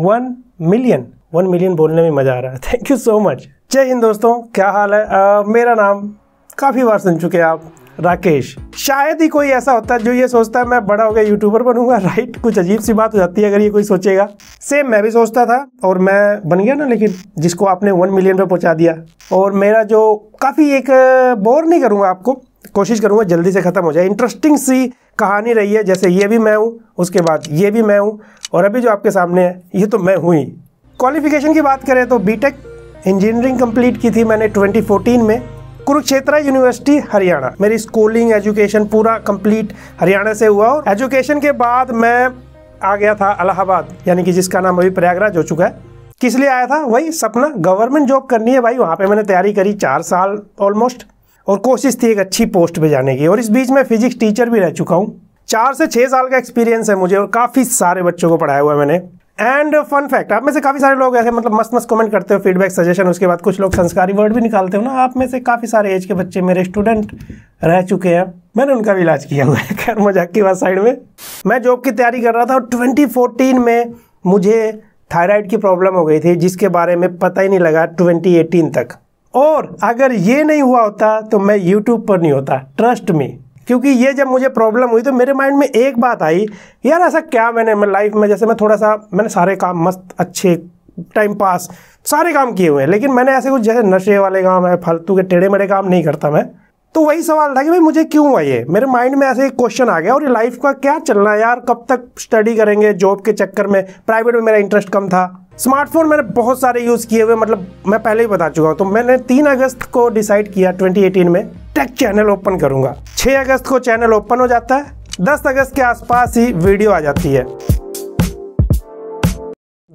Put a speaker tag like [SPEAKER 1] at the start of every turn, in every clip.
[SPEAKER 1] one million one million बोलने में मज़ा आ रहा है थैंक यू सो मच जय हिंद दोस्तों क्या हाल है आ, मेरा नाम काफ़ी बार सुन चुके हैं आप राकेश शायद ही कोई ऐसा होता है जो ये सोचता है मैं बड़ा हो गया यूट्यूबर बनूंगा राइट कुछ अजीब सी बात हो जाती है अगर ये कोई सोचेगा सेम मैं भी सोचता था और मैं बन गया ना लेकिन जिसको आपने वन मिलियन पे पहुंचा दिया और मेरा जो काफ़ी एक बोर नहीं करूँगा आपको कोशिश करूँगा जल्दी से ख़त्म हो जाए इंटरेस्टिंग सी कहानी रही है जैसे ये भी मैं हूँ उसके बाद ये भी मैं हूँ और अभी जो आपके सामने है ये तो मैं हूँ ही क्वालिफिकेशन की बात करें तो बीटेक इंजीनियरिंग कंप्लीट की थी मैंने 2014 में कुरुक्षेत्र यूनिवर्सिटी हरियाणा मेरी स्कूलिंग एजुकेशन पूरा कंप्लीट हरियाणा से हुआ और एजुकेशन के बाद मैं आ गया था अलाहाबाद यानी कि जिसका नाम अभी प्रयागराज हो चुका है किस लिए आया था वही सपना गवर्नमेंट जॉब करनी है भाई वहाँ पे मैंने तैयारी करी चार साल ऑलमोस्ट और कोशिश थी एक अच्छी पोस्ट पे जाने की और इस बीच में फिजिक्स टीचर भी रह चुका हूँ चार से छः साल का एक्सपीरियंस है मुझे और काफ़ी सारे बच्चों को पढ़ाया हुआ है मैंने एंड फन फैक्ट आप में से काफ़ी सारे लोग ऐसे मतलब मस्त मस्त कमेंट करते हो फीडबैक सजेशन उसके बाद कुछ लोग संस्कारी वर्ड भी निकालते हो ना आप में से काफ़ी सारे एज के बच्चे मेरे स्टूडेंट रह चुके हैं मैंने उनका भी इलाज किया हुआ है खैर मजाक की बात साइड में मैं जॉब की तैयारी कर रहा था और फोर्टीन में मुझे थायराइड की प्रॉब्लम हो गई थी जिसके बारे में पता ही नहीं लगा एटीन तक और अगर ये नहीं हुआ होता तो मैं यूट्यूब पर नहीं होता ट्रस्ट में क्योंकि ये जब मुझे प्रॉब्लम हुई तो मेरे माइंड में एक बात आई यार ऐसा क्या मैंने मैं लाइफ में जैसे मैं थोड़ा सा मैंने सारे काम मस्त अच्छे टाइम पास सारे काम किए हुए हैं लेकिन मैंने ऐसे कुछ जैसे नशे वाले काम है फालतू के टेढ़े मेढ़े काम नहीं करता मैं तो वही सवाल था कि भाई मुझे क्यों हुआ ये मेरे माइंड में ऐसे एक क्वेश्चन आ गया और ये लाइफ का क्या चलना है यार कब तक स्टडी करेंगे जॉब के चक्कर में प्राइवेट में मेरा इंटरेस्ट कम था स्मार्टफोन मैंने बहुत सारे यूज़ किए हुए मतलब मैं पहले ही बता चुका हूँ तो मैंने तीन अगस्त को डिसाइड किया 2018 में टेक चैनल ओपन करूँगा 6 अगस्त को चैनल ओपन हो जाता है 10 अगस्त के आसपास ही वीडियो आ जाती है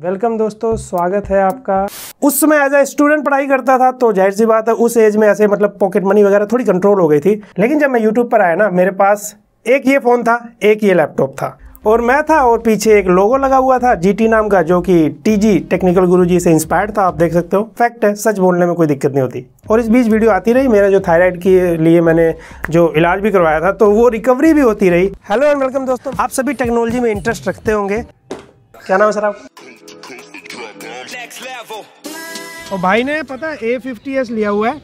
[SPEAKER 1] वेलकम दोस्तों स्वागत है आपका उस समय एज ए स्टूडेंट पढ़ाई करता था तो जाहिर सी बात है उस एज में ऐसे मतलब पॉकेट मनी वगैरह थोड़ी कंट्रोल हो गई थी लेकिन जब मैं यूट्यूब पर आया ना मेरे पास एक ये फ़ोन था एक ये लैपटॉप था और मैं था और पीछे एक लोगो लगा हुआ था जीटी नाम का जो कि टीजी टेक्निकल गुरुजी से इंस्पायर्ड था आप देख सकते हो फैक्ट है सच बोलने में कोई दिक्कत नहीं होती और इस बीच वीडियो आती रही मेरा जो थायराइड के लिए मैंने जो इलाज भी करवाया था तो वो रिकवरी भी होती रही हेलो एंड वेलकम दोस्तों आप सभी टेक्नोलॉजी में इंटरेस्ट रखते होंगे क्या नाम है सर आप और भाई ने पता ए फिफ्टी एस लिया हुआ है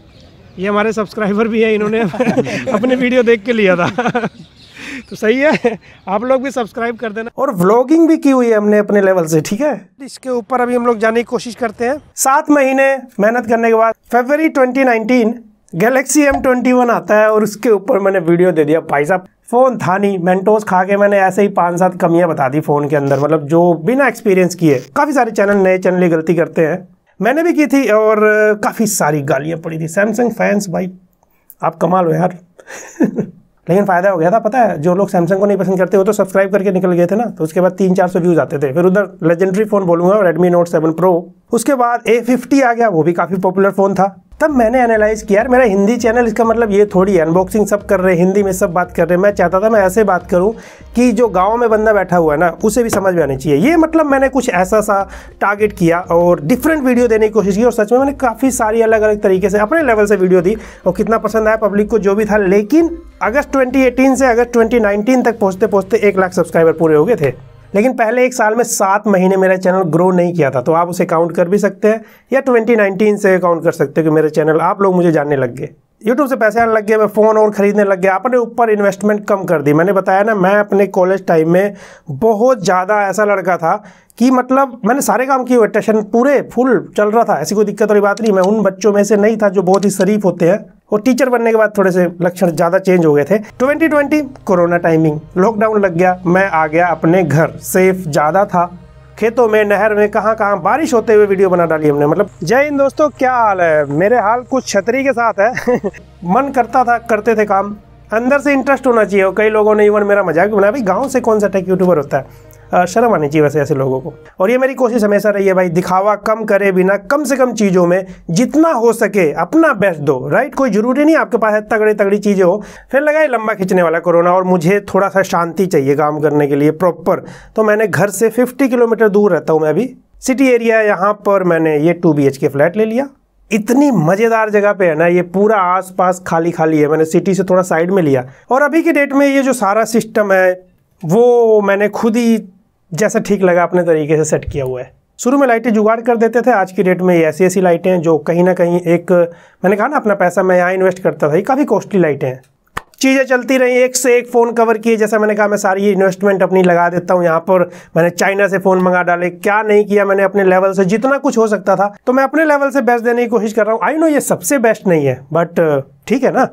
[SPEAKER 1] ये हमारे सब्सक्राइबर भी है इन्होंने अपने वीडियो देख के लिया था तो सही है आप लोग भी सब्सक्राइब कर देना और व्लॉगिंग भी की हुई है हमने अपने लेवल से ठीक है इसके ऊपर अभी हम लोग जाने की कोशिश करते हैं सात महीने मेहनत करने के बाद फरवरी 2019 गैलेक्सी एम M21 आता है और उसके ऊपर मैंने वीडियो दे दिया भाई साहब फ़ोन था नहीं मेंटोस खा के मैंने ऐसे ही पांच सात कमियां बता दी फ़ोन के अंदर मतलब जो बिना एक्सपीरियंस किए काफ़ी सारे चैनल नए चैनल गलती करते हैं मैंने भी की थी और काफ़ी सारी गालियां पड़ी थी सैमसंग फैंस भाई आप कमाल हो यार लेकिन फ़ायदा हो गया था पता है जो लोग सैमसंग को नहीं पसंद करते वो तो सब्सक्राइब करके निकल गए थे ना तो उसके बाद तीन चार सौ व्यूज़ आते थे फिर उधर लेजेंडरी फ़ोन बोलूंगा रेडमी नोट सेवन प्रो उसके बाद ए फिफ्टी आ गया वो भी काफ़ी पॉपुलर फ़ोन था तब मैंने एनालाइज़ किया यार मेरा हिंदी चैनल इसका मतलब ये थोड़ी है अनबॉक्सिंग सब कर रहे हैं हिंदी में सब बात कर रहे हैं मैं चाहता था मैं ऐसे बात करूँ कि जो गाँव में बंदा बैठा हुआ है ना उसे भी समझ में आनी चाहिए ये मतलब मैंने कुछ ऐसा सा टारगेट किया और डिफरेंट वीडियो देने की कोशिश की और सच में मैंने काफ़ी सारी अलग अलग तरीके से अपने लेवल से वीडियो दी और कितना पसंद आया पब्लिक को जो भी था लेकिन अगस्त ट्वेंटी से अगस्त ट्वेंटी तक पहुँचते पहुँचते एक लाख सब्सक्राइबर पूरे हो गए थे लेकिन पहले एक साल में सात महीने मेरा चैनल ग्रो नहीं किया था तो आप उसे काउंट कर भी सकते हैं या 2019 से काउंट कर सकते हो कि मेरे चैनल आप लोग मुझे जानने लग गए यूट्यूब से पैसे आने लग गए मैं फ़ोन और ख़रीदने लग गया अपने ऊपर इन्वेस्टमेंट कम कर दी मैंने बताया ना मैं अपने कॉलेज टाइम में बहुत ज़्यादा ऐसा लड़का था कि मतलब मैंने सारे काम किए हुए टेशन पूरे फुल चल रहा था ऐसी कोई दिक्कत वाली बात नहीं मैं उन बच्चों में से नहीं था जो बहुत ही शरीफ होते हैं और टीचर बनने के बाद थोड़े से लक्षण ज़्यादा चेंज हो गए थे 2020 कोरोना टाइमिंग लॉकडाउन लग गया मैं आ गया अपने घर सेफ ज़्यादा था खेतों में नहर में कहाँ कहाँ बारिश होते हुए वीडियो बना डाली हमने मतलब जय हिंद दोस्तों क्या हाल है मेरे हाल कुछ छतरी के साथ है मन करता था करते थे काम अंदर से इंटरेस्ट होना चाहिए कई लोगों ने इवन मेरा मजाक भी बनाया भाई गाँव से कौन सा टेक यूट्यूबर होता है शर्म आनी चाहिए वैसे ऐसे लोगों को और ये मेरी कोशिश हमेशा रही है भाई दिखावा कम करे बिना कम से कम चीज़ों में जितना हो सके अपना बेस्ट दो राइट कोई ज़रूरी नहीं आपके पास तगड़े तगड़ी चीज़ें हो फिर लगा लंबा खींचने वाला कोरोना और मुझे थोड़ा सा शांति चाहिए काम करने के लिए प्रॉपर तो मैंने घर से फिफ्टी किलोमीटर दूर रहता हूँ मैं अभी सिटी एरिया यहाँ पर मैंने ये टू बी के फ्लैट ले लिया इतनी मज़ेदार जगह पे है ना ये पूरा आसपास खाली खाली है मैंने सिटी से थोड़ा साइड में लिया और अभी के डेट में ये जो सारा सिस्टम है वो मैंने खुद ही जैसा ठीक लगा अपने तरीके से सेट किया हुआ है शुरू में लाइटें जुगाड़ कर देते थे आज की डेट में ये ऐसी ऐसी लाइटें हैं जो कहीं ना कहीं एक मैंने कहा ना अपना पैसा मैं यहाँ इन्वेस्ट करता था ये काफ़ी कॉस्टली लाइटें हैं चीज़ें चलती रहीं एक से एक फ़ोन कवर किए जैसा मैंने कहा मैं सारी इन्वेस्टमेंट अपनी लगा देता हूँ यहाँ पर मैंने चाइना से फ़ोन मंगा डाले क्या नहीं किया मैंने अपने लेवल से जितना कुछ हो सकता था तो मैं अपने लेवल से बेस्ट देने की कोशिश कर रहा हूँ आई नो ये सबसे बेस्ट नहीं है बट ठीक है ना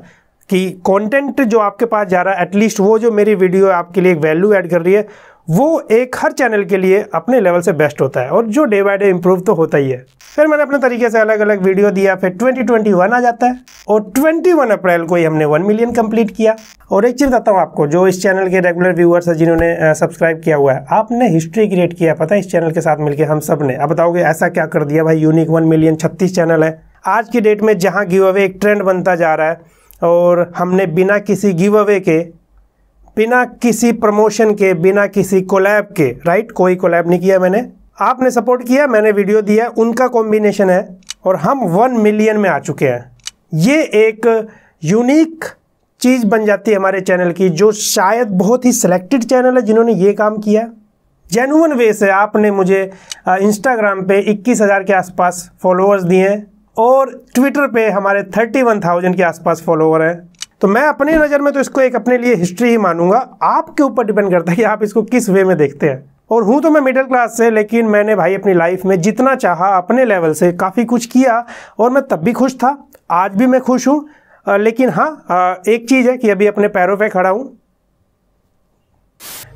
[SPEAKER 1] कि कंटेंट जो आपके पास जा रहा है एटलीस्ट वो जो मेरी वीडियो आपके लिए वैल्यू ऐड कर रही है वो एक हर चैनल के लिए अपने लेवल से बेस्ट होता है और जो डे बाय डे इम्प्रूव तो होता ही है फिर मैंने अपने तरीके से अलग अलग वीडियो दिया फिर 2021 आ जाता है और 21 अप्रैल को ही हमने 1 मिलियन कंप्लीट किया और एक चीज़ बताता हूँ आपको जो इस चैनल के रेगुलर व्यूअर्स हैं जिन्होंने सब्सक्राइब किया हुआ है आपने हिस्ट्री क्रिएट किया पता है इस चैनल के साथ मिलकर हम सब ने अब बताओगे ऐसा क्या कर दिया भाई यूनिक वन मिलियन छत्तीस चैनल है आज की डेट में जहाँ गिव अवे एक ट्रेंड बनता जा रहा है और हमने बिना किसी गिव अवे के बिना किसी प्रमोशन के बिना किसी कोलैब के राइट कोई कोलैब नहीं किया मैंने आपने सपोर्ट किया मैंने वीडियो दिया उनका कॉम्बिनेशन है और हम वन मिलियन में आ चुके हैं ये एक यूनिक चीज़ बन जाती है हमारे चैनल की जो शायद बहुत ही सिलेक्टेड चैनल है जिन्होंने ये काम किया जेनुअन वे से आपने मुझे इंस्टाग्राम पे 21,000 के आसपास फॉलोअर्स दिए हैं और ट्विटर पे हमारे 31,000 के आसपास फॉलोअर हैं तो मैं अपनी नज़र में तो इसको एक अपने लिए हिस्ट्री ही मानूंगा आपके ऊपर डिपेंड करता है कि आप इसको किस वे में देखते हैं और हूं तो मैं मिडिल क्लास से लेकिन मैंने भाई अपनी लाइफ में जितना चाहा अपने लेवल से काफ़ी कुछ किया और मैं तब भी खुश था आज भी मैं खुश हूं लेकिन हाँ एक चीज़ है कि अभी अपने पैरों पे खड़ा हूं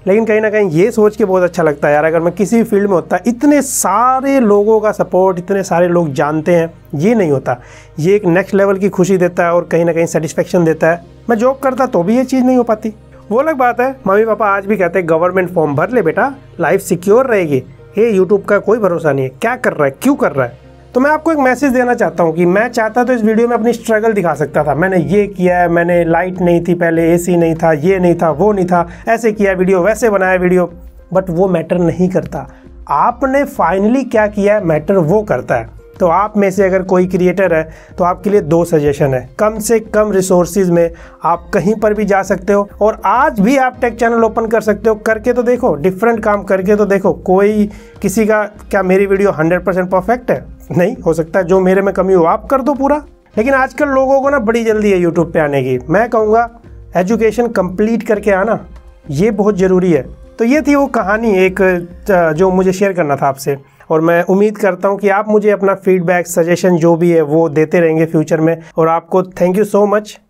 [SPEAKER 1] लेकिन कहीं ना कहीं ये सोच के बहुत अच्छा लगता है यार अगर मैं किसी भी फील्ड में होता इतने सारे लोगों का सपोर्ट इतने सारे लोग जानते हैं ये नहीं होता ये एक नेक्स्ट लेवल की खुशी देता है और कहीं ना कहीं सेटिस्फेक्शन देता है मैं जॉब करता तो भी ये चीज़ नहीं हो पाती वो अलग बात है मम्मी पापा आज भी कहते हैं गवर्नमेंट फॉर्म भर ले बेटा लाइफ सिक्योर रहेगी ये यूट्यूब का कोई भरोसा नहीं है क्या कर रहा है क्यों कर रहा है तो मैं आपको एक मैसेज देना चाहता हूँ कि मैं चाहता तो इस वीडियो में अपनी स्ट्रगल दिखा सकता था मैंने ये किया है मैंने लाइट नहीं थी पहले एसी नहीं था ये नहीं था वो नहीं था ऐसे किया वीडियो वैसे बनाया वीडियो बट वो मैटर नहीं करता आपने फाइनली क्या किया है मैटर वो करता है तो आप में से अगर कोई क्रिएटर है तो आपके लिए दो सजेशन है कम से कम रिसोर्सेज में आप कहीं पर भी जा सकते हो और आज भी आप टेक चैनल ओपन कर सकते हो करके तो देखो डिफरेंट काम करके तो देखो कोई किसी का क्या मेरी वीडियो 100% परफेक्ट है नहीं हो सकता जो मेरे में कमी हो आप कर दो पूरा लेकिन आजकल लोगों को ना बड़ी जल्दी है यूट्यूब पे आने की मैं कहूँगा एजुकेशन कंप्लीट करके आना ये बहुत ज़रूरी है तो ये थी वो कहानी एक जो मुझे शेयर करना था आपसे और मैं उम्मीद करता हूँ कि आप मुझे अपना फीडबैक सजेशन जो भी है वो देते रहेंगे फ्यूचर में और आपको थैंक यू सो मच